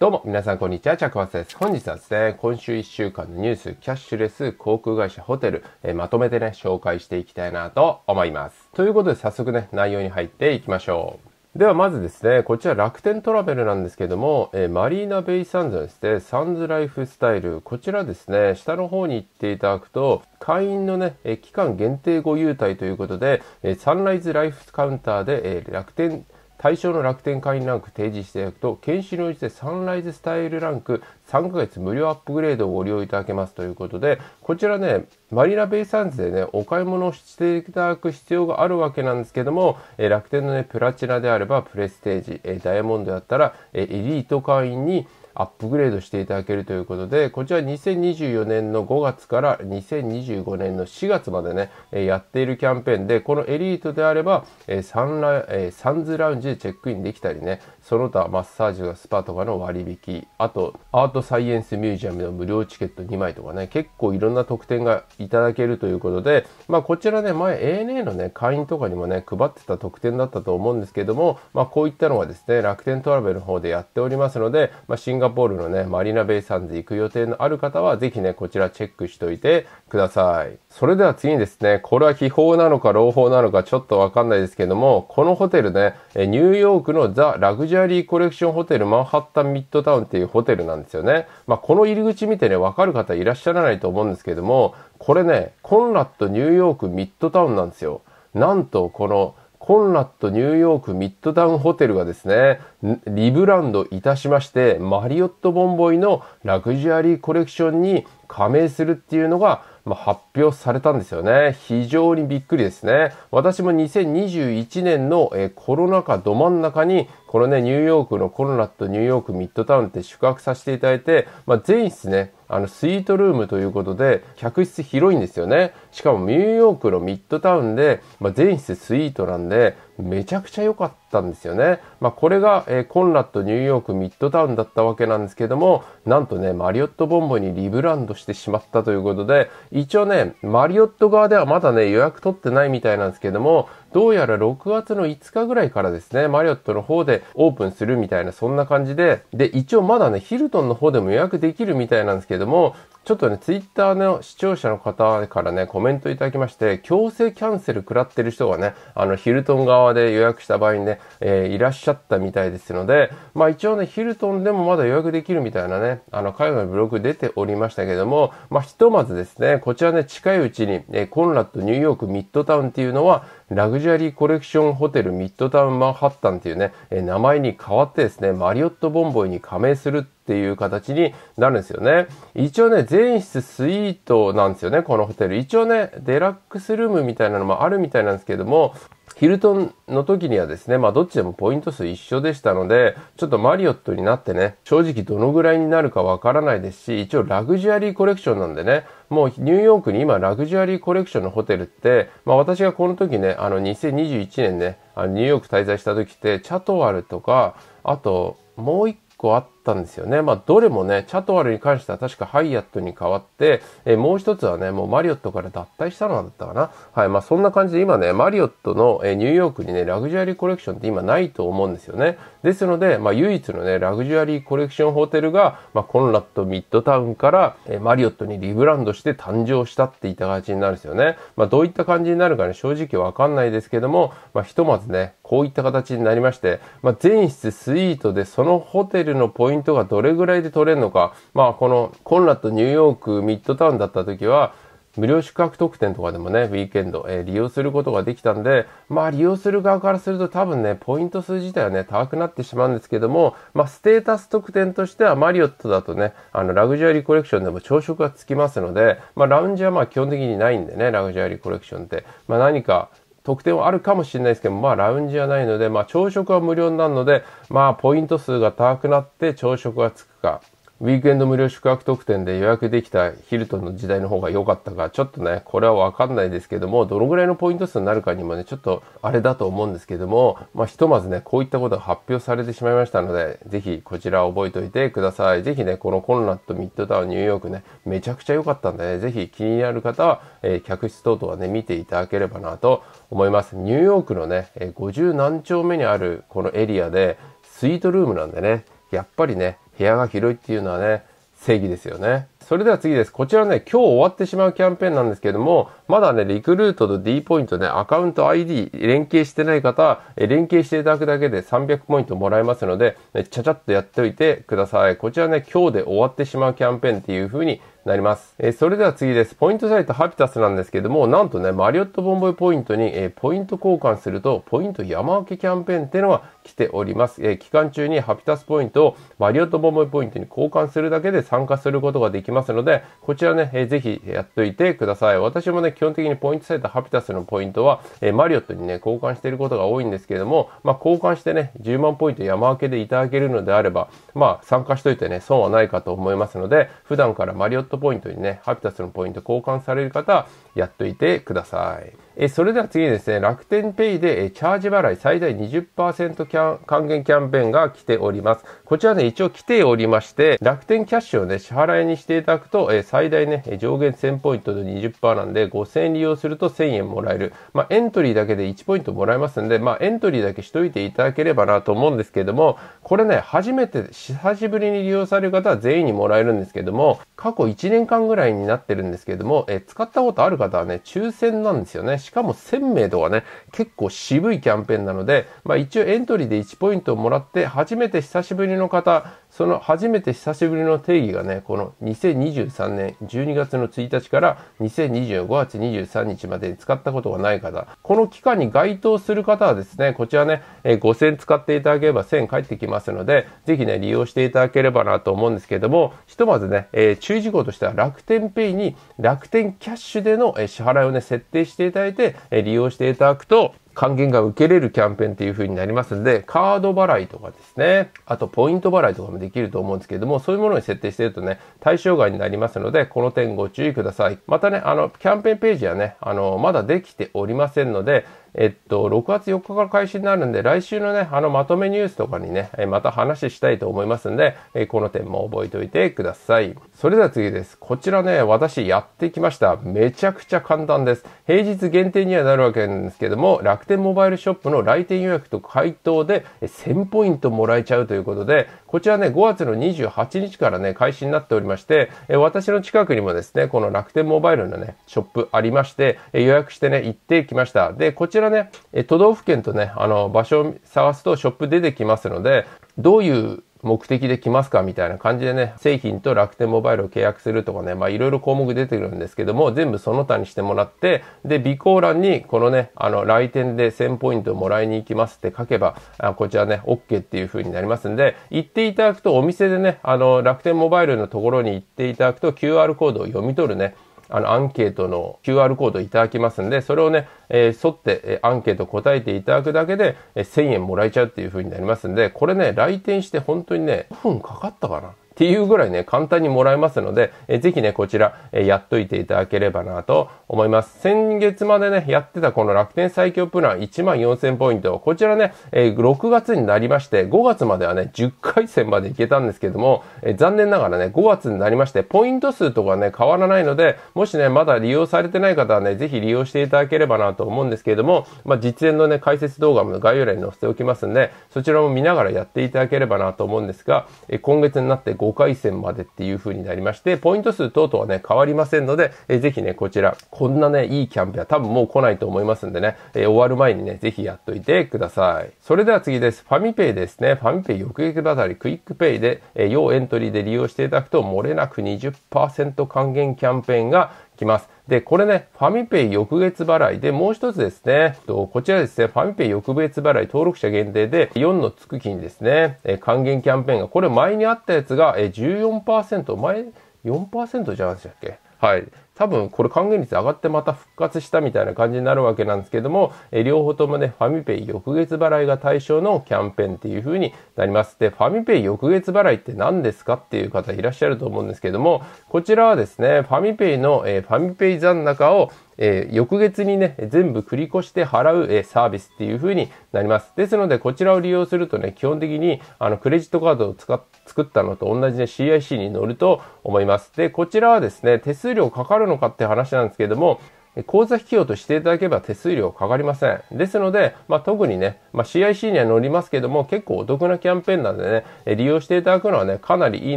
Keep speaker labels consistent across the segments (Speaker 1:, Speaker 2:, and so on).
Speaker 1: どうも、皆さん、こんにちは。チャクワスです。本日はですね、今週1週間のニュース、キャッシュレス、航空会社、ホテル、えー、まとめてね、紹介していきたいなと思います。ということで、早速ね、内容に入っていきましょう。ではまずですね、こちら楽天トラベルなんですけども、えー、マリーナベイサンズのですね、サンズライフスタイル、こちらですね、下の方に行っていただくと、会員のね、えー、期間限定ご優待ということで、えー、サンライズライフカウンターで、えー、楽天対象の楽天会員ランク提示していただくと、研修にうちてサンライズスタイルランク3ヶ月無料アップグレードをご利用いただけますということで、こちらね、マリナベイサンズでね、お買い物をしていただく必要があるわけなんですけども、えー、楽天のね、プラチナであればプレステージ、えー、ダイヤモンドだったら、えー、エリート会員に、アップグレードしていただけるということで、こちら2024年の5月から2025年の4月までね、えやっているキャンペーンで、このエリートであれば、えサンラえサンズラウンジでチェックインできたりね、その他マッサージとかスパとかの割引、あとアートサイエンスミュージアムの無料チケット2枚とかね、結構いろんな特典がいただけるということで、まあこちらね、前 ANA のね、会員とかにもね、配ってた特典だったと思うんですけども、まあこういったのはですね、楽天トラベルの方でやっておりますので、まあ、新ンガポールのね、マリーナベイサンズ行く予定のある方は、ぜひね、こちらチェックしといてください。それでは次にですね、これは秘宝なのか朗報なのかちょっとわかんないですけども、このホテルね、ニューヨークのザ・ラグジュアリーコレクションホテルマンハッタンミッドタウンっていうホテルなんですよね。まあ、この入り口見てね、わかる方いらっしゃらないと思うんですけども、これね、コンラッドニューヨークミッドタウンなんですよ。なんと、このコンラッドニューヨークミッドタウンホテルがですね、リブランドいたしまして、マリオットボンボイのラグジュアリーコレクションに加盟するっていうのが、ま発表されたんですよね。非常にびっくりですね。私も2021年の、えコロナ禍ど真ん中に、このね、ニューヨークのコンラットニューヨークミッドタウンって宿泊させていただいて、まあ、全室ね、あの、スイートルームということで、客室広いんですよね。しかもニューヨークのミッドタウンで、まあ、全室スイートなんで、めちゃくちゃ良かったんですよね。まあ、これが、えー、コンラッドニューヨークミッドタウンだったわけなんですけども、なんとね、マリオットボンボにリブランドしてしまったということで、一応ね、マリオット側ではまだね、予約取ってないみたいなんですけども、どうやら6月の5日ぐらいからですね、マリオットの方でオープンするみたいな、そんな感じで、で、一応まだね、ヒルトンの方でも予約できるみたいなんですけども、ちょっとね、ツイッターの視聴者の方からね、コメントいただきまして、強制キャンセル食らってる人がね、あの、ヒルトン側で予約した場合にね、えー、いらっしゃったみたいですので、まあ一応ね、ヒルトンでもまだ予約できるみたいなね、あの、海外のブログ出ておりましたけども、まあひとまずですね、こちらね、近いうちに、えー、コンラッドニューヨークミッドタウンっていうのは、ラグジュアリーコレクションホテルミッドタウンマンハッタンっていうね、えー、名前に変わってですね、マリオットボンボイに加盟するってっていう形になるんですよね。一応ね、全室スイートなんですよね、このホテル。一応ね、デラックスルームみたいなのもあるみたいなんですけども、ヒルトンの時にはですね、まあどっちでもポイント数一緒でしたので、ちょっとマリオットになってね、正直どのぐらいになるかわからないですし、一応ラグジュアリーコレクションなんでね、もうニューヨークに今ラグジュアリーコレクションのホテルって、まあ私がこの時ね、あの2021年ね、あのニューヨーク滞在した時って、チャトワルとか、あともう一個あったったんですよね。まあ、どれもね、チャトワルに関しては確かハイアットに変わって、えー、もう一つはね、もうマリオットから脱退したのだったかな。はい、まあ、そんな感じで今ね、マリオットの、えー、ニューヨークにね、ラグジュアリーコレクションって今ないと思うんですよね。ですので、まあ、唯一のね、ラグジュアリーコレクションホテルが、まあ、コンラットミッドタウンから、えー、マリオットにリブランドして誕生したって言った形になるんですよね。まあ、どういった感じになるかね、正直わかんないですけども、まあ、ひとまずね、こういった形になりまして、まあ、全室スイートでそのホテルのポイポイントがどれぐらいで取れるのか、まあこのコンラッドニューヨークミッドタウンだった時は、無料宿泊特典とかでもね、ウィーケンド、えー、利用することができたんで、まあ利用する側からすると多分ね、ポイント数自体はね、高くなってしまうんですけども、まあステータス特典としてはマリオットだとね、あのラグジュアリーコレクションでも朝食がつきますので、まあラウンジはまあ基本的にないんでね、ラグジュアリーコレクションって。まあ何か得点はあるかもしれないですけど、まあラウンジはないので、まあ朝食は無料になるので、まあポイント数が高くなって朝食がつくか。ウィークエンド無料宿泊特典で予約できたヒルトンの時代の方が良かったか、ちょっとね、これはわかんないですけども、どのぐらいのポイント数になるかにもね、ちょっとあれだと思うんですけども、まあ、ひとまずね、こういったことが発表されてしまいましたので、ぜひこちら覚えておいてください。ぜひね、このコンラッドミッドタウンニューヨークね、めちゃくちゃ良かったんで、ね、ぜひ気になる方は、えー、客室等々はね、見ていただければなと思います。ニューヨークのね、50何丁目にあるこのエリアで、スイートルームなんでね、やっぱりね、部屋が広いっていうのはね、正義ですよね。それでは次です。こちらね、今日終わってしまうキャンペーンなんですけども、まだね、リクルートと D ポイントね、アカウント ID 連携してない方、連携していただくだけで300ポイントもらえますので、ね、ちゃちゃっとやっておいてください。こちらね、今日で終わってしまうキャンペーンっていう風になります。えー、それでは次です。ポイントサイトハピタスなんですけども、なんとね、マリオットボンボイポイントに、えー、ポイント交換すると、ポイント山分けキャンペーンっていうのが来ております。えー、期間中にハピタスポイントをマリオットボンボイポイントに交換するだけで参加することができます。ますので、こちらね、えー、ぜひやっといてください。私もね、基本的にポイントサイトハピタスのポイントは、えー、マリオットにね、交換していることが多いんですけれども、まあ、交換してね、10万ポイント山分けでいただけるのであれば、まあ、参加しといてね、損はないかと思いますので、普段からマリオットポイントにね、ハピタスのポイント交換される方、やっといてください。えそれでは次にですね、楽天ペイで、えチャージ払い最大20%キャン還元キャンペーンが来ております。こちらね、一応来ておりまして、楽天キャッシュをね、支払いにしていただくと、え最大ね、上限1000ポイントで20%なんで、5000円利用すると1000円もらえる。まあ、エントリーだけで1ポイントもらえますんで、まあ、エントリーだけしといていただければなと思うんですけども、これね、初めて、久しぶりに利用される方は全員にもらえるんですけども、過去1年間ぐらいになってるんですけども、え使ったことある方はね、抽選なんですよね。しかも1000名とかね、結構渋いキャンペーンなので、まあ一応エントリーで1ポイントをもらって、初めて久しぶりの方、その初めて久しぶりの定義がね、この2023年12月の1日から2025月23日までに使ったことがない方、この期間に該当する方はですね、こちらね、5000使っていただければ1000返ってきますので、ぜひね、利用していただければなと思うんですけども、ひとまずね、えー、注意事項としては楽天ペイに楽天キャッシュでの支払いをね、設定していただいて、利用していただくと、還元が受けれるキャンペーンっていう風になりますので、カード払いとかですね、あとポイント払いとかもできると思うんですけれども、そういうものに設定してるとね、対象外になりますので、この点ご注意ください。またね、あの、キャンペーンページはね、あの、まだできておりませんので、えっと、6月4日から開始になるんで、来週のね、あのまとめニュースとかにね、また話したいと思いますんで、この点も覚えておいてください。それでは次です。こちらね、私やってきました。めちゃくちゃ簡単です。平日限定にはなるわけなんですけども、楽天モバイルショップの来店予約と回答で1000ポイントもらえちゃうということで、こちらね、5月の28日からね、開始になっておりまして、私の近くにもですね、この楽天モバイルのね、ショップありまして、予約してね、行ってきました。で、こちらちらね、都道府県とね、あの、場所を探すとショップ出てきますので、どういう目的で来ますかみたいな感じでね、製品と楽天モバイルを契約するとかね、まあいろいろ項目出てくるんですけども、全部その他にしてもらって、で、備考欄にこのね、あの、来店で1000ポイントもらいに行きますって書けば、あこちらね、OK っていう風になりますんで、行っていただくとお店でね、あの、楽天モバイルのところに行っていただくと QR コードを読み取るね、あの、アンケートの QR コードいただきますんで、それをね、えー、沿って、えアンケート答えていただくだけで、え1000円もらえちゃうっていう風になりますんで、これね、来店して本当にね、5分かかったかなっていうぐらいね、簡単にもらえますので、えー、ぜひね、こちら、えやっといていただければなと思います。先月までね、やってたこの楽天最強プラン14,000ポイント。こちらね、え6月になりまして、5月まではね、10回戦までいけたんですけども、え残念ながらね、5月になりまして、ポイント数とかね、変わらないので、もしね、まだ利用されてない方はね、ぜひ利用していただければなと思うんですけれども、まあ、実演のね、解説動画も概要欄に載せておきますんで、そちらも見ながらやっていただければなと思うんですが、え今月になって5 5回戦までっていう風になりまして、ポイント数等々はね、変わりませんので、えー、ぜひね、こちら、こんなね、いいキャンペーンは多分もう来ないと思いますんでね、えー、終わる前にね、ぜひやっといてください。それでは次です。ファミペイですね。ファミペイ翌月あたりクイックペイで、えー、要エントリーで利用していただくと、漏れなく20%還元キャンペーンがきます。で、これね、ファミペイ翌月払いで、もう一つですね、こちらですね、ファミペイ翌月払い登録者限定で、4の付く金にですね、還元キャンペーンが、これ前にあったやつが14%、前、4%じゃなかったっけはい。多分これ還元率上がってまた復活したみたいな感じになるわけなんですけども、え両方ともね、ファミペイ翌月払いが対象のキャンペーンっていう風になります。で、ファミペイ翌月払いって何ですかっていう方いらっしゃると思うんですけども、こちらはですね、ファミペイの、えファミペイ残高をえー、翌月にね、全部繰り越して払う、えー、サービスっていう風になります。ですので、こちらを利用するとね、基本的に、あの、クレジットカードを使って、作ったのと同じで CIC に乗ると思います。で、こちらはですね、手数料かかるのかって話なんですけれども、口座費用としていただければ手数料かかりません。ですので、まあ、特にね、まあ、CIC には載りますけども、結構お得なキャンペーンなんでね、利用していただくのはね、かなりいい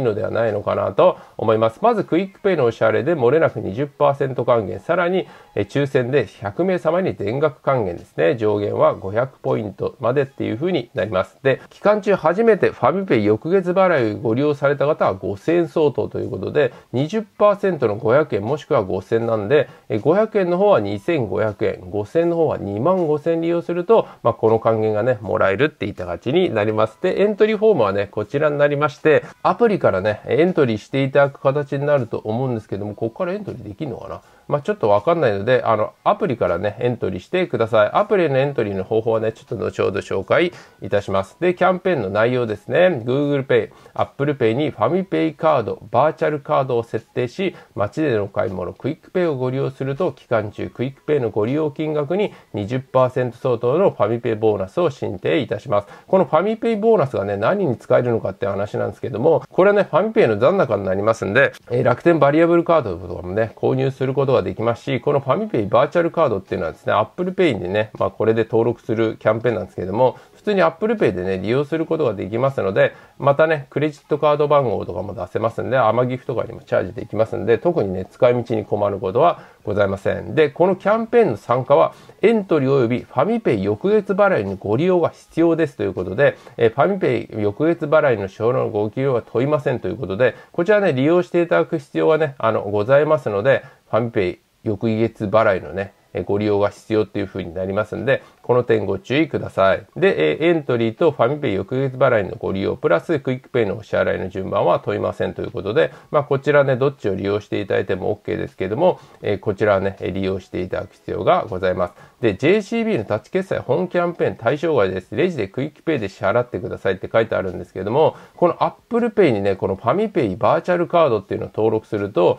Speaker 1: のではないのかなと思います。まず、クイックペイのお支払いで漏れなく20%還元、さらに、抽選で100名様に全額還元ですね、上限は500ポイントまでっていう風になります。で、期間中初めてファミペイ翌月払いをご利用された方は5000相当ということで、20%の500円もしくは5000なんで、500円円の方は2500円、5000円の方は2万5000円利用すると、まあ、この還元がね、もらえるっていった形になります。で、エントリーフォームはね、こちらになりまして、アプリからね、エントリーしていただく形になると思うんですけども、ここからエントリーできるのかなまあ、ちょっとわかんないので、あの、アプリからね、エントリーしてください。アプリのエントリーの方法はね、ちょっと後ほど紹介いたします。で、キャンペーンの内容ですね、Google Pay、Apple Pay にファミペイカード、バーチャルカードを設定し、街での買い物、クイックペイをご利用すると、期間中、クイックペイのご利用金額に20%相当のファミペイボーナスを申請いたします。このファミペイボーナスがね、何に使えるのかって話なんですけども、これはね、ファミペイの残高になりますんで、えー、楽天バリアブルカードとかもね、購入することができますし、このファミペイバーチャルカードっていうのはですね、Apple Pay でね、まあこれで登録するキャンペーンなんですけども、通に Apple Pay でね、利用することができますので、またね、クレジットカード番号とかも出せますんで、甘ギフとかにもチャージできますんで、特にね、使い道に困ることはございません。で、このキャンペーンの参加は、エントリー及びファミペイ翌月払いにご利用が必要ですということで、えファミペイ翌月払いの承認のご利用は問いませんということで、こちらね、利用していただく必要はね、あの、ございますので、ファミペイ翌月払いのね、ご利用が必要っていう風になりますんで、この点ご注意ください。で、えエントリーとファミペイ翌月払いのご利用、プラスクイックペイのお支払いの順番は問いませんということで、まあ、こちらね、どっちを利用していただいても OK ですけども、えこちらね、利用していただく必要がございます。で、JCB のタッチ決済本キャンペーン対象外です。レジでクイックペイで支払ってくださいって書いてあるんですけども、この Apple Pay にね、このファミペイバーチャルカードっていうのを登録すると、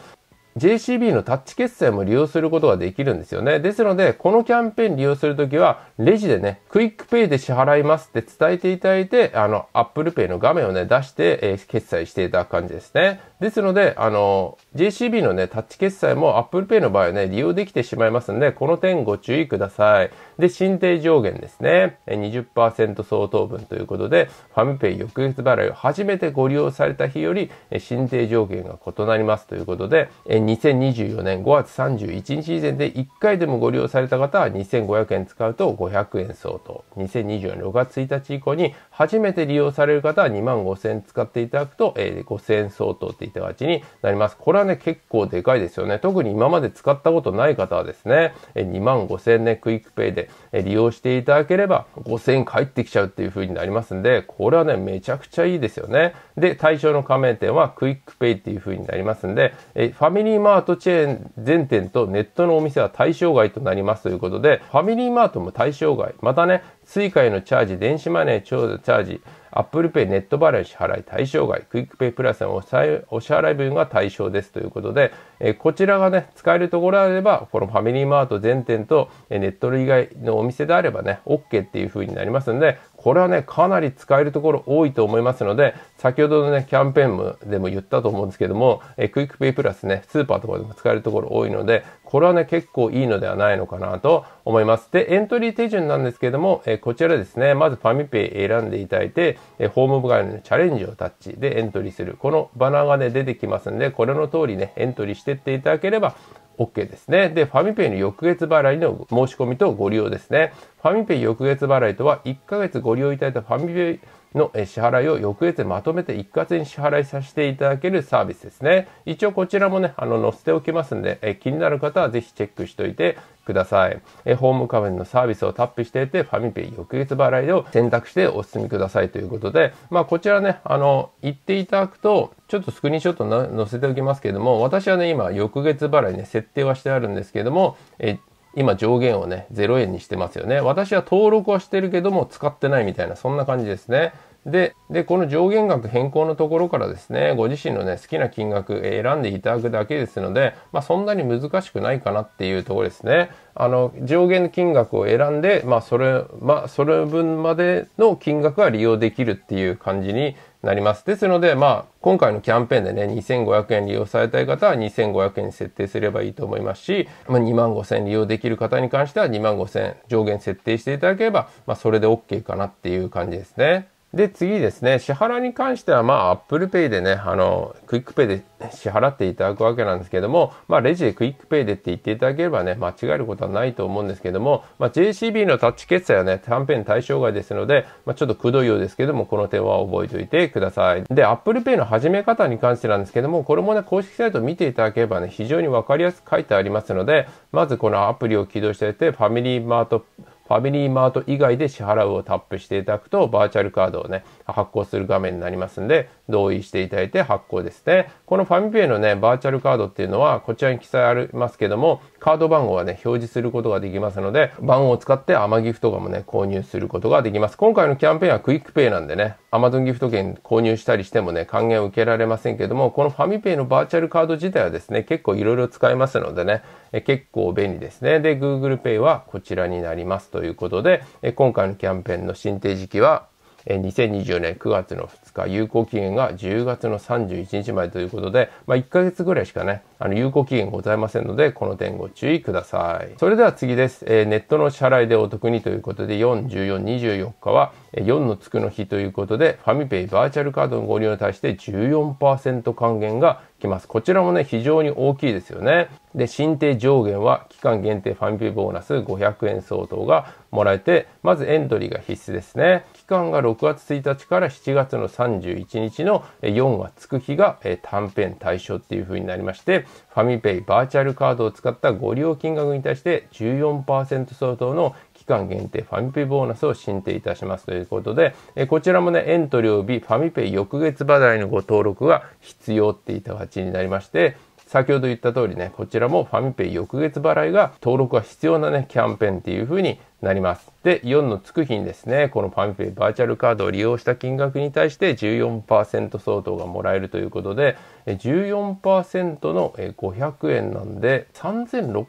Speaker 1: JCB のタッチ決済も利用することができるんですよね。ですので、このキャンペーン利用するときは、レジでね、クイックペイで支払いますって伝えていただいて、あの、Apple Pay の画面をね、出して、えー、決済していただく感じですね。ですので、あの、JCB のね、タッチ決済も Apple Pay の場合はね、利用できてしまいますので、この点ご注意ください。で、申請上限ですね。20%相当分ということで、ファミペイ翌月払いを初めてご利用された日より、申請上限が異なりますということで、2024年5月31日以前で1回でもご利用された方は2500円使うと500円相当。2024年6月1日以降に初めて利用される方は2万5000円使っていただくと、5000円相当ってていただになります。これはね、結構でかいですよね。特に今まで使ったことない方はですね、2万5000円、ね、クイックペイで利用していただければ5000円返ってきちゃうっていう風になりますんで、これはね、めちゃくちゃいいですよね。で、対象の加盟店はクイックペイっていう風になりますんで、えファミリーマートチェーン全店とネットのお店は対象外となりますということで、ファミリーマートも対象外、またね、追加へのチャージ、電子マネーチャージ、Apple Pay ネット払い支払い対象外、クイックペイプラスのお支払い分が対象ですということで、えこちらがね、使えるところであれば、このファミリーマート全店とネット以外のお店であればね、OK っていう風になりますので、これはね、かなり使えるところ多いと思いますので、先ほどのね、キャンペーンでも言ったと思うんですけども、えクイックペイプラスね、スーパーとかでも使えるところ多いので、これはね、結構いいのではないのかなと思います。で、エントリー手順なんですけども、えこちらですね、まずファミペイ選んでいただいて、えホーム部外のチャレンジをタッチでエントリーする。このバナーがね、出てきますんで、これの通りね、エントリーしてっていただければ、OK ですね。で、ファミペイの翌月払いの申し込みとご利用ですね。ファミペイ翌月払いとは、1ヶ月ご利用いただいたファミペイの支払いを翌月まとめて一括に支払いさせていただけるサービスですね。一応こちらもね、あの、載せておきますんで、え気になる方はぜひチェックしておいてください。えホーム画面のサービスをタップしていて、ファミペイ翌月払いを選択してお進みくださいということで、まあこちらね、あの、言っていただくと、ちょっとスクリーンショット載せておきますけれども、私はね、今、翌月払いね、設定はしてあるんですけども、え今上限をね、0円にしてますよね。私は登録はしてるけども使ってないみたいな、そんな感じですね。ででこの上限額変更のところからですねご自身のね好きな金額選んでいただくだけですので、まあ、そんなに難しくないかなっていうところですねあの上限金額を選んで、まあ、それまあ、それ分までの金額は利用できるっていう感じになりますですので、まあ、今回のキャンペーンでね2500円利用されたい方は2500円に設定すればいいと思いますし、まあ、2万5000円利用できる方に関しては2万5000円上限設定していただければ、まあ、それで OK かなっていう感じですね。で、次ですね、支払いに関しては、まあ、Apple Pay でね、あの、クイックペイで支払っていただくわけなんですけども、まあ、レジでクイックペイでって言っていただければね、間違えることはないと思うんですけども、まあ、JCB のタッチ決済はね、キャンペーン対象外ですので、まあ、ちょっとくどいようですけども、この点は覚えておいてください。で、Apple Pay の始め方に関してなんですけども、これもね、公式サイトを見ていただければね、非常にわかりやすく書いてありますので、まずこのアプリを起動していて、ファミリーマートファミリーマート以外で支払うをタップしていただくと、バーチャルカードをね、発行する画面になりますんで、同意していただいて発行ですね。このファミペイのね、バーチャルカードっていうのは、こちらに記載ありますけども、カード番号はね、表示することができますので、番号を使ってアマギフトガもね、購入することができます。今回のキャンペーンはクイックペイなんでね、アマゾンギフト券購入したりしてもね、還元を受けられませんけども、このファミペイのバーチャルカード自体はですね、結構いろいろ使えますのでね、結構便利ですね。で、Google ペイはこちらになります。ということで、え今回のキャンペーンの新定時期は、え2020年9月の2日、有効期限が10月の31日までということで、まあ、1ヶ月ぐらいしかね、あの、有効期限ございませんので、この点ご注意ください。それでは次です。えー、ネットの支払いでお得にということで、4、14、24日は、4のつくの日ということで、ファミペイバーチャルカードのご利用に対して14%還元がきます。こちらもね、非常に大きいですよね。で、新定上限は期間限定ファミリーボーナス500円相当がもらえて、まずエントリーが必須ですね。期間が6月1日から7月の31日の4がつく日が短編対象っていう風になりまして、ファミペイバーチャルカードを使ったご利用金額に対して14%相当の期間限定ファミペボーナスを申請いたしますということで、えこちらもね、エントリーを日ファミペイ翌月払いのご登録が必要っていった形になりまして、先ほど言った通りね、こちらもファミペイ翌月払いが登録が必要なね、キャンペーンっていう風になります。で、4のつく日にですね、このパミペイバーチャルカードを利用した金額に対して14%相当がもらえるということで、14%の500円なんで、3600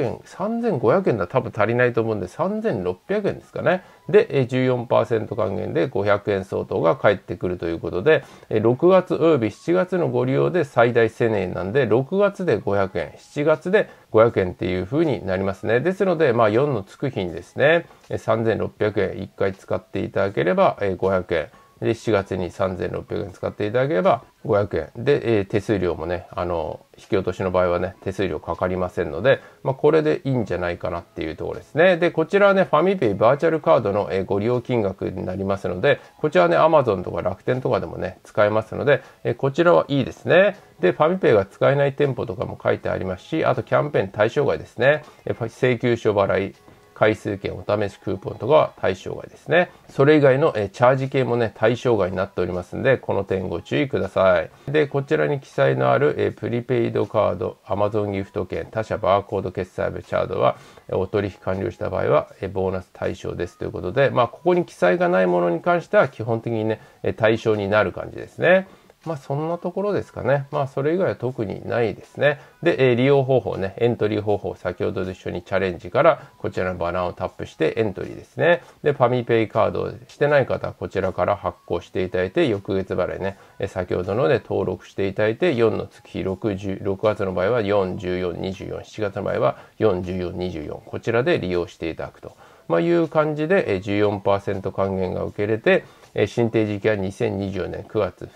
Speaker 1: 円、3500円だ多分足りないと思うんで、3600円ですかね。で、14%還元で500円相当が返ってくるということで、6月および7月のご利用で最大1000円なんで、6月で500円、7月で500円っていう風になりますね。ですので、まあ、4のつく日にですね、3600円1回使っていただければ、え500円。で、7月に3600円使っていただければ500円。で、えー、手数料もね、あの、引き落としの場合はね、手数料かかりませんので、まあ、これでいいんじゃないかなっていうところですね。で、こちらはね、ファミペイバーチャルカードの、えー、ご利用金額になりますので、こちらはね、Amazon とか楽天とかでもね、使えますので、えー、こちらはいいですね。で、ファミペイが使えない店舗とかも書いてありますし、あとキャンペーン対象外ですね。請求書払い、回数券お試しクーポンとかは対象外ですね。それ以外の、えチャージ系もね、対象外になっておりますんで、この点ご注意ください。で、こちらに記載のある、えプリペイドカード、Amazon ギフト券、他社バーコード決済部チャードは、えお取引完了した場合は、えボーナス対象ですということで、まあ、ここに記載がないものに関しては基本的にね、え対象になる感じですね。まあそんなところですかね。まあそれ以外は特にないですね。で、え利用方法ね、エントリー方法、先ほどと一緒にチャレンジからこちらのバナーをタップしてエントリーですね。で、ファミペイカードをしてない方はこちらから発行していただいて、翌月払いね、え先ほどので登録していただいて、4の月6、6月の場合は4、14、24、7月の場合は4、14、24、こちらで利用していただくと。まあ、いう感じで14%還元が受けれて、新定時期は2024年9月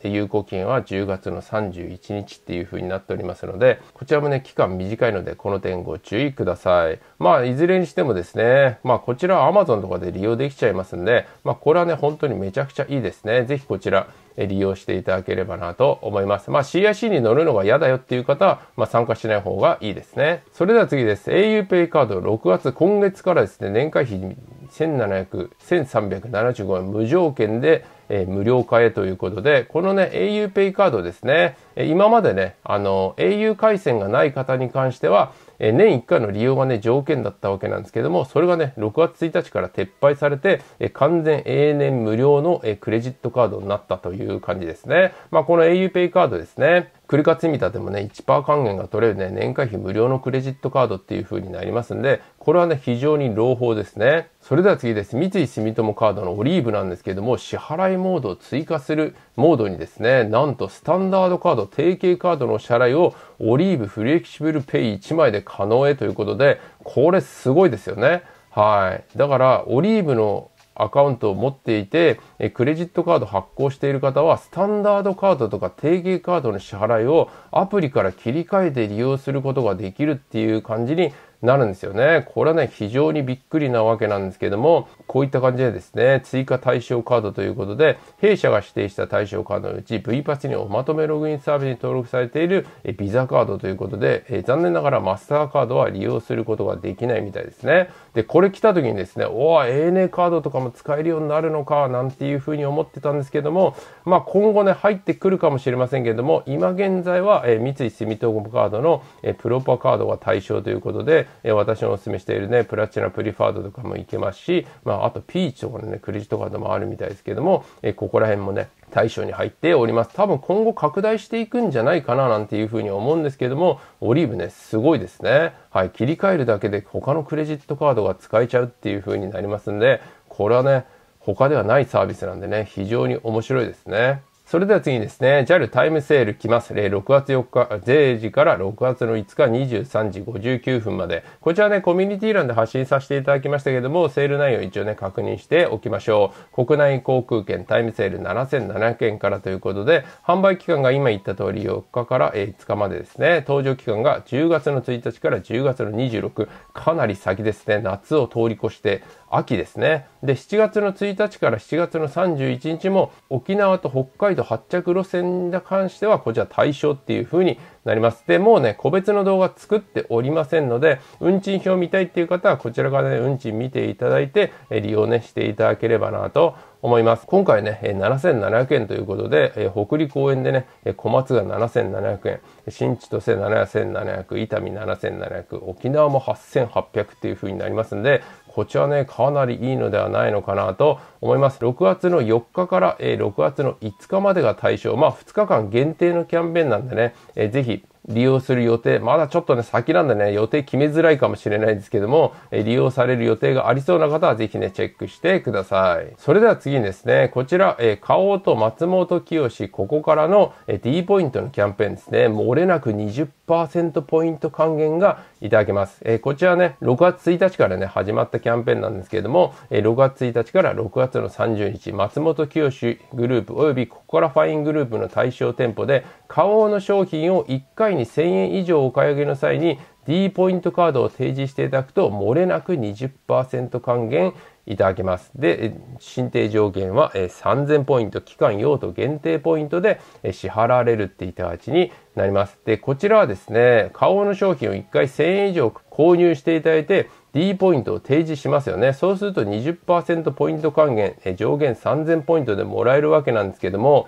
Speaker 1: で有効期限は10月の31日っていう風になっておりますのでこちらもね期間短いのでこの点ご注意くださいまあいずれにしてもですねまあこちらは Amazon とかで利用できちゃいますんでまあこれはね本当にめちゃくちゃいいですね是非こちら利用していただければなと思います。まあ CIC に乗るのが嫌だよっていう方は、まあ、参加しない方がいいですね。それでは次です。auPay カード6月今月からですね、年会費1700,1375円無条件で、えー、無料化へということで、このね、auPay カードですね、え今までね、あの、au 回線がない方に関しては、え年1回の利用がね、条件だったわけなんですけども、それがね、6月1日から撤廃されて、え完全永年無料の、えクレジットカードになったという感じですね。まあ、この auPay カードですね。クリカ積み立でもね、1%還元が取れるね、年会費無料のクレジットカードっていう風になりますんで、これはね、非常に朗報ですね。それでは次です。三井住友カードのオリーブなんですけれども、支払いモードを追加するモードにですね、なんとスタンダードカード、定型カードの支払いをオリーブフレキシブルペイ1枚で可能へということで、これすごいですよね。はい。だから、オリーブのアカウントを持っていて、クレジットカード発行している方は、スタンダードカードとか定型カードの支払いをアプリから切り替えて利用することができるっていう感じになるんですよね。これはね、非常にびっくりなわけなんですけども、こういった感じでですね、追加対象カードということで、弊社が指定した対象カードのうち、V パスにおまとめログインサービスに登録されているビザカードということで、え残念ながらマスターカードは利用することができないみたいですね。で、これ来た時にですね、おお、ANA カードとかも使えるようになるのか、なんていうふうに思ってたんですけども、まあ今後ね、入ってくるかもしれませんけれども、今現在は、え三井住友カードの、えプロパカードが対象ということで、え私のお勧めしているね、プラチナプリファードとかもいけますし、まああとピーチとかのね、クレジットカードもあるみたいですけども、えここら辺もね、対象に入っております。多分今後拡大していくんじゃないかななんていうふうに思うんですけども、オリーブね、すごいですね。はい、切り替えるだけで他のクレジットカードが使えちゃうっていうふうになりますんで、これはね、他ではないサービスなんでね、非常に面白いですね。それでは次ですね。JAL タイムセール来ます。6月4日、0時から6月の5日23時59分まで。こちらね、コミュニティ欄で発信させていただきましたけども、セール内容一応ね、確認しておきましょう。国内航空券タイムセール7700円からということで、販売期間が今言った通り4日から5日までですね。登場期間が10月の1日から10月の26。かなり先ですね。夏を通り越して、秋ですね。で、7月の1日から7月の31日も沖縄と北海道発着路線に関してはこちら対象っていう風になります。で、もうね、個別の動画作っておりませんので、運賃表見たいっていう方はこちらからね、運賃見ていただいて、利用ね、していただければなと思います。今回ね、7700円ということで、北陸公園でね、小松が7700円、新千歳7700、伊丹7700、沖縄も8800っていう風になりますんで、こちらね、かなりいいのではないのかなと思います。6月の4日から、え6月の5日までが対象。まあ、2日間限定のキャンペーンなんでね、えー、ぜひ、利用する予定、まだちょっとね、先なんでね、予定決めづらいかもしれないですけども、え利用される予定がありそうな方はぜひね、チェックしてください。それでは次にですね、こちら、えー、花王と松本清、ここからの、え D ポイントのキャンペーンですね、漏れなく20%ポイント還元がいただけます。えー、こちらね、6月1日からね、始まったキャンペーンなんですけれども、えー、6月1日から6月の30日、松本清グループ及びここからファイングループの対象店舗で、花王の商品を1回に1000円以上お買い上げの際に D ポイントカードを提示していただくと、漏れなく20%還元いただけます。で、申請上限は3000ポイント、期間用途限定ポイントで支払われるっていた形になります。で、こちらはですね、顔の商品を1回1000円以上購入していただいて、D ポイントを提示しますよね。そうすると20%ポイント還元、上限3000ポイントでもらえるわけなんですけども、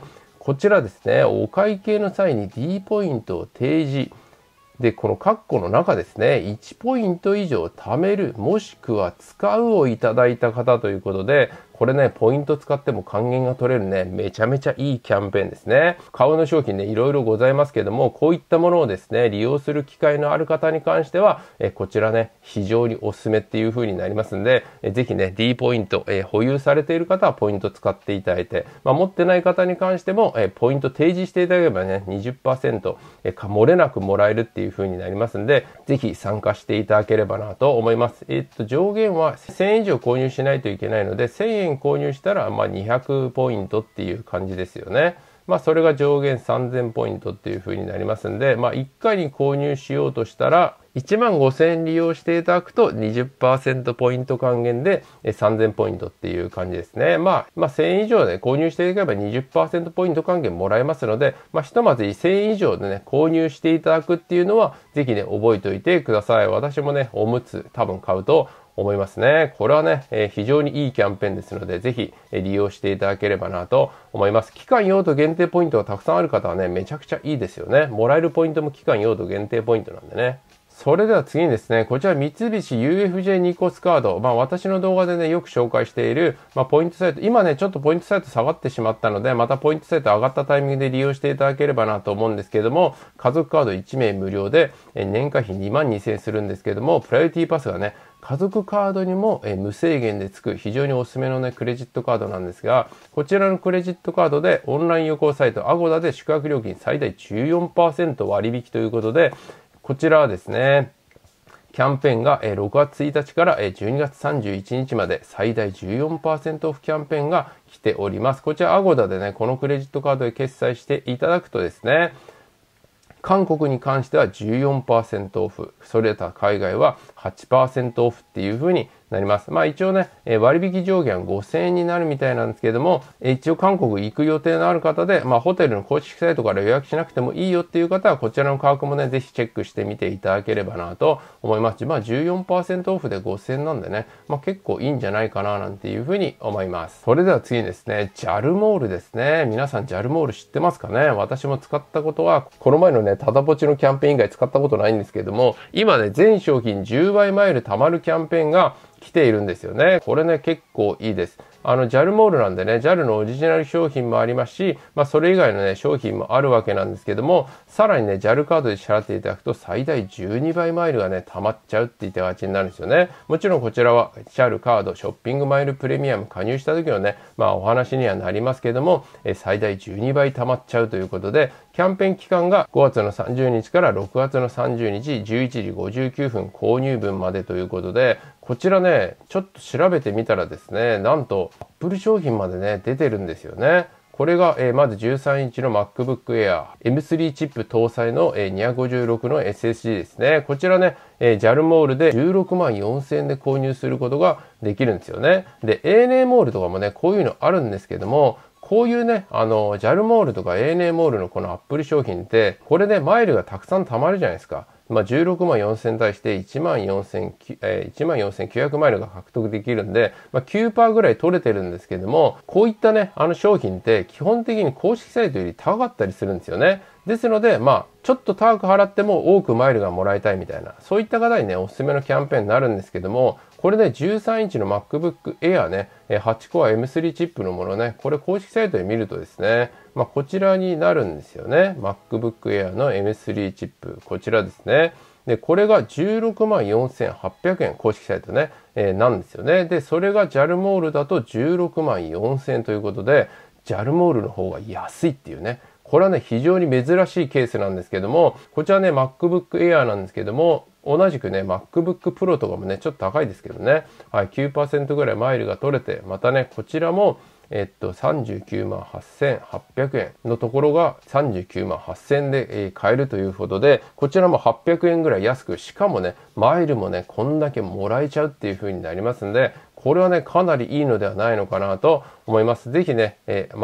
Speaker 1: こちらですね、お会計の際に D ポイントを提示。で、この括弧の中ですね、1ポイント以上貯める、もしくは使うをいただいた方ということで、これね、ポイント使っても還元が取れるね、めちゃめちゃいいキャンペーンですね。顔の商品ね、いろいろございますけども、こういったものをですね、利用する機会のある方に関しては、えこちらね、非常におすすめっていう風になりますんで、えぜひね、D ポイント、え保有されている方はポイント使っていただいて、まあ、持ってない方に関しても、えポイント提示していただければね、20%、えか、漏れなくもらえるっていう風になりますんで、ぜひ参加していただければなと思います。えっと、上限は1000円以上購入しないといけないので、1000円円購入したら、まあ、200ポイントっていう感じですよね。まあ、それが上限3000ポイントっていうふうになりますんで、まあ、1回に購入しようとしたら、1万5000円利用していただくと20%ポイント還元で3000ポイントっていう感じですね。まあ、まあ、1000円以上で、購入していただければ20%ポイント還元もらえますので、まあ、ひとまず1000円以上でね、購入していただくっていうのは、ぜひね、覚えておいてください。私もね、おむつ多分買うと思いますね。これはね、えー、非常にいいキャンペーンですので、ぜひ、えー、利用していただければなと思います。期間用途限定ポイントがたくさんある方はね、めちゃくちゃいいですよね。もらえるポイントも期間用途限定ポイントなんでね。それでは次にですね、こちら三菱 UFJ ニコスカード。まあ私の動画でね、よく紹介している、まあ、ポイントサイト。今ね、ちょっとポイントサイト下がってしまったので、またポイントサイト上がったタイミングで利用していただければなと思うんですけども、家族カード1名無料で、年会費2万2000円するんですけども、プライオリティパスがね、家族カードにも、え無制限で付く非常におすすめのね、クレジットカードなんですが、こちらのクレジットカードでオンライン旅行サイトアゴダで宿泊料金最大14%割引ということで、こちらはですね、キャンペーンが6月1日から12月31日まで最大14%オフキャンペーンが来ております。こちらアゴダでね、このクレジットカードで決済していただくとですね、韓国に関しては14%オフ、それ他海外は8%オフっていう風になります。まあ一応ね、え割引上限5000円になるみたいなんですけども、え一応韓国行く予定のある方で、まあホテルの公式サイトから予約しなくてもいいよっていう方は、こちらの価格もね、ぜひチェックしてみていただければなと思います。まあ14%オフで5000円なんでね、まあ結構いいんじゃないかななんていう風に思います。それでは次にですね、JAL モールですね。皆さん JAL モール知ってますかね私も使ったことは、この前のね、ただぼちのキャンペーン以外使ったことないんですけども、今ね、全商品10 10倍マイル貯まるキャンペーンが来ているんですよね。これね、結構いいです。あの JAL モールなんでね、JAL のオリジナル商品もありますし、まあ、それ以外のね、商品もあるわけなんですけども、さらにね、JAL カードで支払っていただくと最大12倍マイルがね、溜まっちゃうって言った形になるんですよね。もちろんこちらは JAL カードショッピングマイルプレミアム加入した時のね、まあお話にはなりますけども、え最大12倍溜まっちゃうということで、キャンペーン期間が5月の30日から6月の30日11時59分購入分までということで、こちらね、ちょっと調べてみたらですね、なんと Apple 商品までね、出てるんですよね。これが、えー、まず13インチの MacBook Air M3 チップ搭載の、えー、256の SSD ですね。こちらね、えー、JAL モールで16万4000円で購入することができるんですよね。で、ANA モールとかもね、こういうのあるんですけども、こういうね、あの、JAL モールとか ANA モールのこの Apple 商品って、これでマイルがたくさん貯まるじゃないですか。まあ、16万4000に対して1万4900、えー、マイルが獲得できるんで、まあ、9%ぐらい取れてるんですけども、こういったね、あの商品って基本的に公式サイトより高かったりするんですよね。ですので、まあ、ちょっと高く払っても多くマイルがもらいたいみたいな、そういった方にね、おすすめのキャンペーンになるんですけども、これで13インチの MacBook Air ね、8コア M3 チップのものね、これ公式サイトで見るとですね、まあ、こちらになるんですよね。MacBook Air の M3 チップ、こちらですね。で、これが16万4800円、公式サイトね、えー、なんですよね。で、それが JAL モールだと16万4000円ということで、JAL モールの方が安いっていうね、これはね、非常に珍しいケースなんですけども、こちらね、MacBook Air なんですけども、同じくね、MacBook Pro とかもね、ちょっと高いですけどね、はい、9%ぐらいマイルが取れて、またね、こちらも、えっと、39万8800円のところが39万8000円で、え買えるということで、こちらも800円ぐらい安く、しかもね、マイルもね、こんだけもらえちゃうっていう風になりますんで、これはね、かなりいいのではないのかなと思います。ぜひね、えー、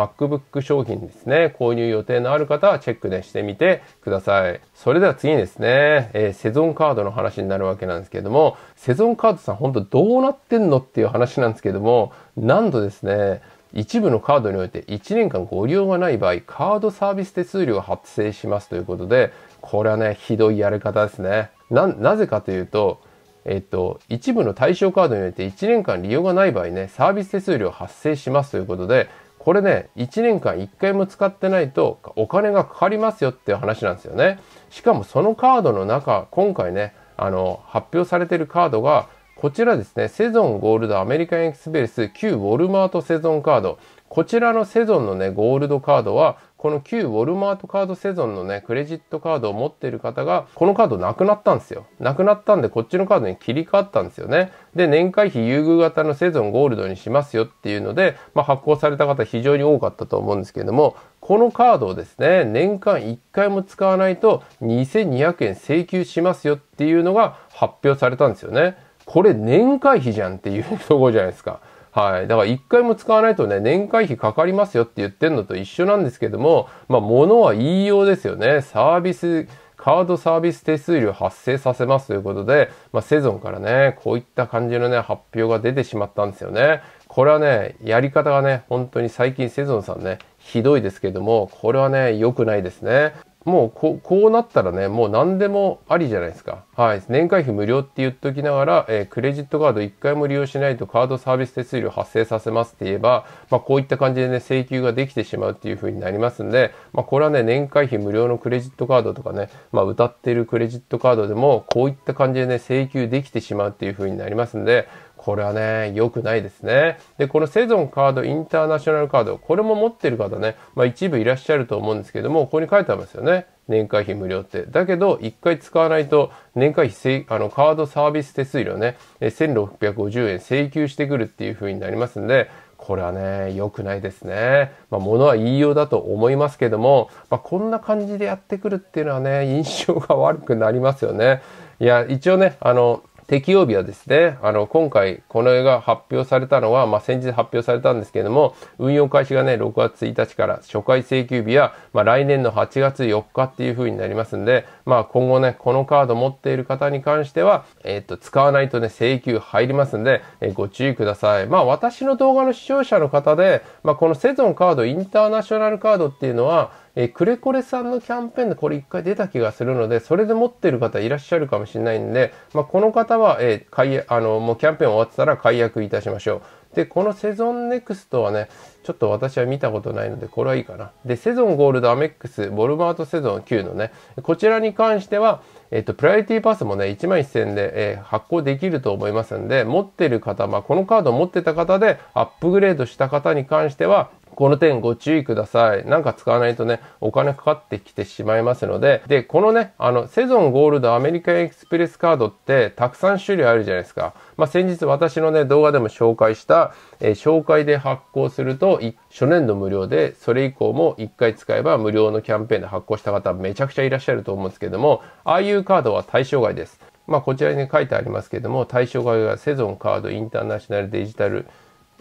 Speaker 1: MacBook 商品ですね、購入予定のある方はチェックね、してみてください。それでは次にですね、えー、セゾンカードの話になるわけなんですけども、セゾンカードさん本当どうなってんのっていう話なんですけども、なんとですね、一部のカードにおいて1年間ご利用がない場合、カードサービス手数料が発生しますということで、これはね、ひどいやり方ですね。な、なぜかというと、えっと、一部の対象カードにおいて1年間利用がない場合ね、サービス手数料発生しますということで、これね、1年間1回も使ってないとお金がかかりますよっていう話なんですよね。しかもそのカードの中、今回ね、あの、発表されてるカードが、こちらですね、セゾンゴールドアメリカンエクスペレス旧ウォルマートセゾンカード。こちらのセゾンのね、ゴールドカードは、この旧ウォルマートカードセゾンのね、クレジットカードを持っている方が、このカードなくなったんですよ。なくなったんで、こっちのカードに切り替わったんですよね。で、年会費優遇型のセゾンゴールドにしますよっていうので、まあ、発行された方非常に多かったと思うんですけれども、このカードをですね、年間1回も使わないと2200円請求しますよっていうのが発表されたんですよね。これ年会費じゃんっていうところじゃないですか。はい。だから一回も使わないとね、年会費かかりますよって言ってんのと一緒なんですけども、まあ、物は言いようですよね。サービス、カードサービス手数料発生させますということで、まあ、セゾンからね、こういった感じのね、発表が出てしまったんですよね。これはね、やり方がね、本当に最近セゾンさんね、ひどいですけども、これはね、良くないですね。もうこうなったらね、もう何でもありじゃないですか。はい。年会費無料って言っときながら、えー、クレジットカード1回も利用しないとカードサービス手数料発生させますって言えば、まあこういった感じでね、請求ができてしまうっていう風になりますんで、まあこれはね、年会費無料のクレジットカードとかね、まあ歌ってるクレジットカードでも、こういった感じでね、請求できてしまうっていう風になりますんで、これはね、良くないですね。で、このセゾンカード、インターナショナルカード、これも持ってる方ね、まあ一部いらっしゃると思うんですけども、ここに書いてありますよね。年会費無料って。だけど、1回使わないと、年会費、あの、カードサービス手数料ね、1650円請求してくるっていう風になりますんで、これはね、良くないですね。まあ、物は言いようだと思いますけども、まあ、こんな感じでやってくるっていうのはね、印象が悪くなりますよね。いや、一応ね、あの、適用日はですね、あの、今回、この映画発表されたのは、まあ、先日発表されたんですけれども、運用開始がね、6月1日から初回請求日は、まあ、来年の8月4日っていう風になりますんで、まあ、今後ね、このカード持っている方に関しては、えー、っと、使わないとね、請求入りますんで、えー、ご注意ください。まあ、私の動画の視聴者の方で、まあ、このセゾンカード、インターナショナルカードっていうのは、えー、クレコレさんのキャンペーンでこれ1回出た気がするので、それで持ってる方いらっしゃるかもしれないんで、まあ、この方は、えー、解あの、もうキャンペーン終わってたら解約いたしましょう。で、このセゾンネクストはね、ちょっと私は見たことないので、これはいいかな。で、セゾンゴールドアメックス、ボルマートセゾン9のね、こちらに関しては、えっと、プライオリティパスもね、1万1000円で、えー、発行できると思いますんで、持ってる方、まあ、このカードを持ってた方で、アップグレードした方に関しては、この点ご注意ください。なんか使わないとね、お金かかってきてしまいますので、で、このね、あの、セゾンゴールドアメリカンエクスプレスカードってたくさん種類あるじゃないですか。まあ、先日私のね、動画でも紹介した、えー、紹介で発行すると、初年度無料で、それ以降も1回使えば無料のキャンペーンで発行した方めちゃくちゃいらっしゃると思うんですけども、ああいうカードは対象外です。まあ、こちらに書いてありますけども、対象外がセゾンカードインターナショナルデジタル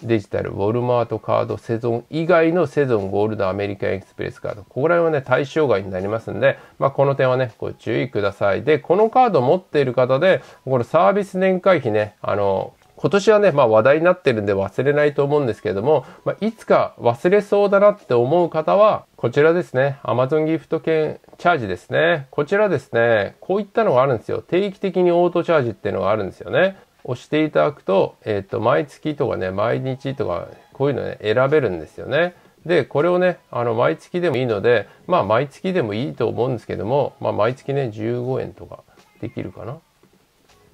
Speaker 1: デジタル、ウォルマートカード、セゾン以外のセゾン、ゴールド、アメリカンエクスプレスカード。ここら辺はね、対象外になりますんで、まあ、この点はね、ご注意ください。で、このカード持っている方で、このサービス年会費ね、あの、今年はね、まあ話題になってるんで忘れないと思うんですけれども、まあ、いつか忘れそうだなって思う方は、こちらですね、Amazon ギフト券チャージですね。こちらですね、こういったのがあるんですよ。定期的にオートチャージっていうのがあるんですよね。押していただくと、えっ、ー、と、毎月とかね、毎日とか、こういうのね、選べるんですよね。で、これをね、あの、毎月でもいいので、まあ、毎月でもいいと思うんですけども、まあ、毎月ね、15円とかできるかな。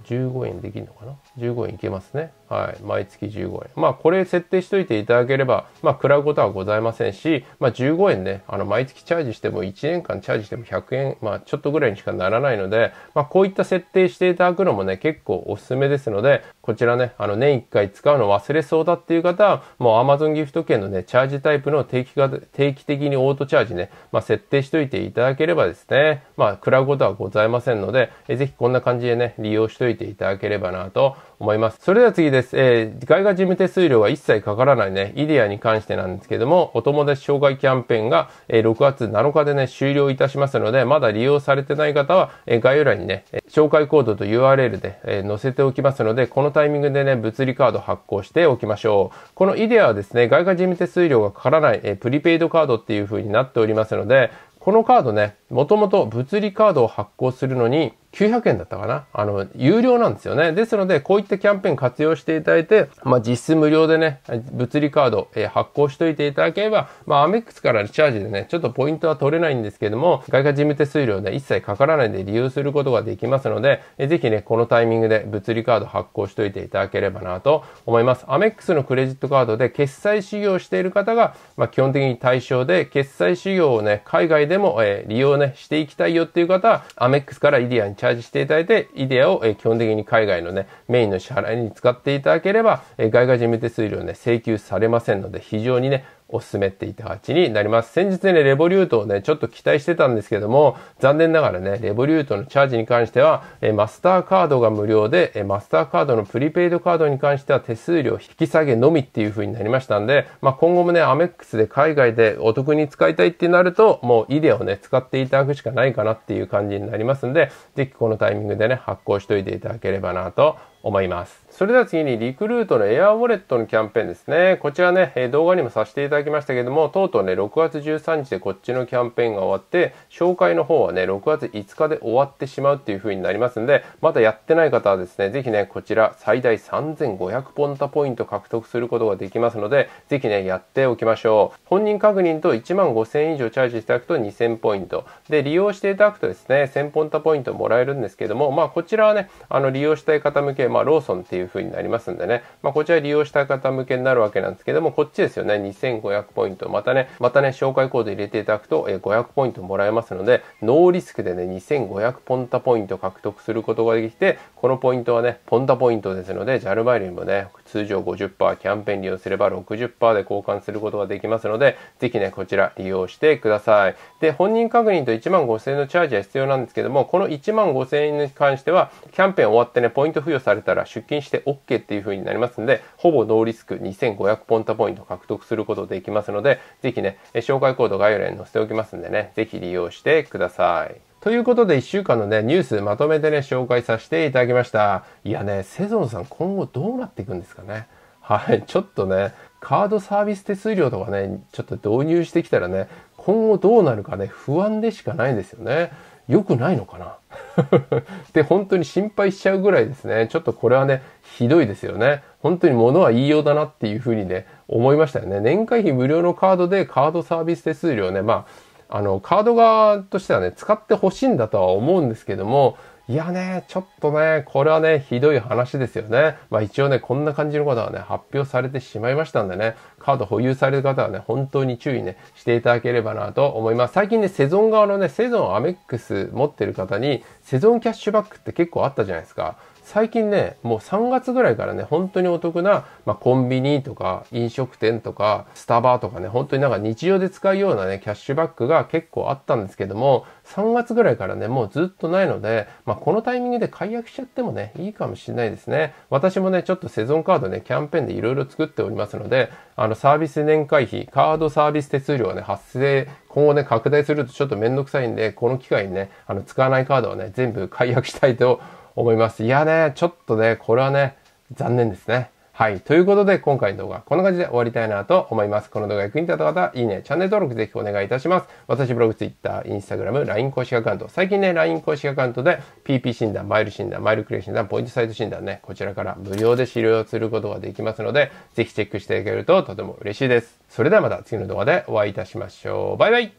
Speaker 1: 15円できるのかな。15円いけますね。はい。毎月15円。まあ、これ設定しといていただければ、まあ、食らうことはございませんし、まあ、15円ね、あの、毎月チャージしても、1年間チャージしても100円、まあ、ちょっとぐらいにしかならないので、まあ、こういった設定していただくのもね、結構おすすめですので、こちらね、あの、年1回使うの忘れそうだっていう方は、もう Amazon ギフト券のね、チャージタイプの定期化、定期的にオートチャージね、まあ、設定しといていただければですね、まあ、食らうことはございませんので、えぜひこんな感じでね、利用しといていただければなと思います。それでは次です。です。えー、外貨事務手数料は一切かからないね、イデアに関してなんですけども、お友達紹介キャンペーンが、えー、6月7日でね、終了いたしますので、まだ利用されてない方は、えー、概要欄にね、え紹介コードと URL で、えー、載せておきますので、このタイミングでね、物理カード発行しておきましょう。このイデアはですね、外貨事務手数料がかからない、えー、プリペイドカードっていう風になっておりますので、このカードね、もともと物理カードを発行するのに900円だったかなあの、有料なんですよね。ですので、こういったキャンペーン活用していただいて、まあ、実質無料でね、物理カード、えー、発行しといていただければ、まあ、アメックスからチャージでね、ちょっとポイントは取れないんですけども、外貨事務手数料で一切かからないで利用することができますので、えー、ぜひね、このタイミングで物理カード発行しといていただければなと思います。アメックスのクレジットカードで決済修行している方が、まあ、基本的に対象で、決済修行をね、海外でも、えー、利用ね、していきたいよっていう方は、アメックスからイディアにチャージしていただいて、イディアを、え基本的に海外のね、メインの支払いに使っていただければ、え外貨事務手数料ね、請求されませんので、非常にね、おすすめって言った8になります。先日ね、レボリュートをね、ちょっと期待してたんですけども、残念ながらね、レボリュートのチャージに関しては、えマスターカードが無料で、えマスターカードのプリペイドカードに関しては手数料引き下げのみっていう風になりましたんで、まあ、今後もね、アメックスで海外でお得に使いたいってなると、もうイデアをね、使っていただくしかないかなっていう感じになりますんで、ぜひこのタイミングでね、発行しといていただければなと思います。それでは次にリクルートのエアウォレットのキャンペーンですね。こちらね、え動画にもさせていただきましたけども、とうとうね、6月13日でこっちのキャンペーンが終わって、紹介の方はね、6月5日で終わってしまうっていう風になりますんで、まだやってない方はですね、ぜひね、こちら最大3500ポンタポイント獲得することができますので、ぜひね、やっておきましょう。本人確認と1万5000以上チャージしていただくと2000ポイント。で、利用していただくとですね、1000ポンタポイントもらえるんですけども、まあ、こちらはね、あの、利用したい方向けまあ、ローソンっていう風になりますんでね、まあ、こちら利用した方向けになるわけなんですけども、こっちですよね、2500ポイント。またね、またね、紹介コード入れていただくと、え500ポイントもらえますので、ノーリスクでね、2500ポンタポイント獲得することができて、このポイントはね、ポンタポイントですので、JAL マイルにもね、通常50%キャンペーン利用すれば60%で交換することができますのでぜひねこちら利用してくださいで本人確認と1万5000円のチャージは必要なんですけどもこの1万5000円に関してはキャンペーン終わってねポイント付与されたら出勤して OK っていう風になりますのでほぼノーリスク2500ポンタポイント獲得することできますのでぜひね紹介コード概要欄に載せておきますんでねぜひ利用してくださいということで一週間のね、ニュースまとめてね、紹介させていただきました。いやね、セゾンさん今後どうなっていくんですかね。はい、ちょっとね、カードサービス手数料とかね、ちょっと導入してきたらね、今後どうなるかね、不安でしかないですよね。良くないのかな で、本当に心配しちゃうぐらいですね。ちょっとこれはね、ひどいですよね。本当に物は言いようだなっていうふうにね、思いましたよね。年会費無料のカードでカードサービス手数料ね、まあ、あの、カード側としてはね、使ってほしいんだとは思うんですけども、いやね、ちょっとね、これはね、ひどい話ですよね。まあ一応ね、こんな感じのことはね、発表されてしまいましたんでね、カード保有される方はね、本当に注意ね、していただければなと思います。最近ね、セゾン側のね、セゾンアメックス持ってる方に、セゾンキャッシュバックって結構あったじゃないですか。最近ね、もう3月ぐらいからね、本当にお得な、まあ、コンビニとか飲食店とかスタバとかね、本当になんか日常で使うようなね、キャッシュバックが結構あったんですけども、3月ぐらいからね、もうずっとないので、まあ、このタイミングで解約しちゃってもね、いいかもしれないですね。私もね、ちょっとセゾンカードね、キャンペーンでいろいろ作っておりますので、あの、サービス年会費、カードサービス手数料はね、発生、今後ね、拡大するとちょっとめんどくさいんで、この機会にね、あの、使わないカードはね、全部解約したいと思います。いやね、ちょっとね、これはね、残念ですね。はい。ということで、今回の動画、こんな感じで終わりたいなと思います。この動画役に立った方、いいね、チャンネル登録ぜひお願いいたします。私ブログ、ツイッター、イン Instagram、LINE 公式アカウント。最近ね、LINE 公式アカウントで、PP 診断、マイル診断、マイルクレイ診断、ポイントサイト診断ね、こちらから無料で資料をすることができますので、ぜひチェックしていただけるととても嬉しいです。それではまた次の動画でお会いいたしましょう。バイバイ